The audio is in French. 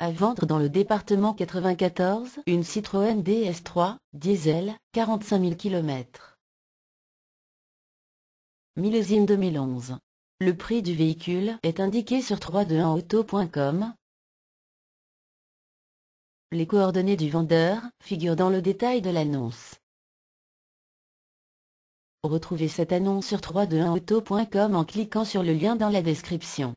À vendre dans le département 94 une Citroën DS3, diesel, 45 000 km. Millésime 2011. Le prix du véhicule est indiqué sur 321auto.com. Les coordonnées du vendeur figurent dans le détail de l'annonce. Retrouvez cette annonce sur 321auto.com en cliquant sur le lien dans la description.